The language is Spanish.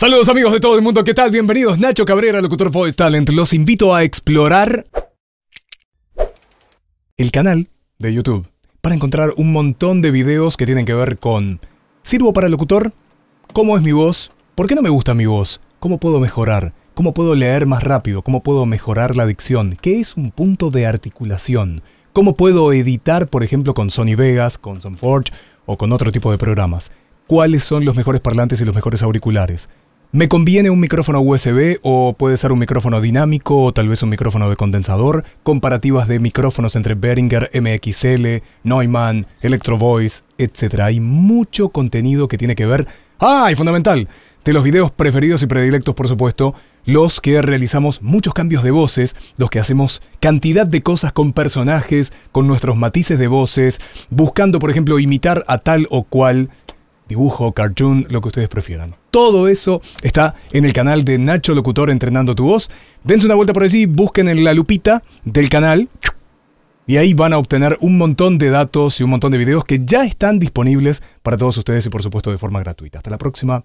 Saludos amigos de todo el mundo, ¿qué tal? Bienvenidos, Nacho Cabrera, locutor Voice Talent. Los invito a explorar el canal de YouTube para encontrar un montón de videos que tienen que ver con ¿Sirvo para locutor? ¿Cómo es mi voz? ¿Por qué no me gusta mi voz? ¿Cómo puedo mejorar? ¿Cómo puedo leer más rápido? ¿Cómo puedo mejorar la dicción? ¿Qué es un punto de articulación? ¿Cómo puedo editar, por ejemplo, con Sony Vegas, con Soundforge o con otro tipo de programas? ¿Cuáles son los mejores parlantes y los mejores auriculares? ¿Me conviene un micrófono USB o puede ser un micrófono dinámico o tal vez un micrófono de condensador? Comparativas de micrófonos entre Behringer, MXL, Neumann, Electro Voice, etc. Hay mucho contenido que tiene que ver. ¡Ah! fundamental! De los videos preferidos y predilectos, por supuesto, los que realizamos muchos cambios de voces, los que hacemos cantidad de cosas con personajes, con nuestros matices de voces, buscando, por ejemplo, imitar a tal o cual dibujo, cartoon, lo que ustedes prefieran. Todo eso está en el canal de Nacho Locutor Entrenando tu Voz. Dense una vuelta por allí, busquen en la lupita del canal y ahí van a obtener un montón de datos y un montón de videos que ya están disponibles para todos ustedes y por supuesto de forma gratuita. Hasta la próxima.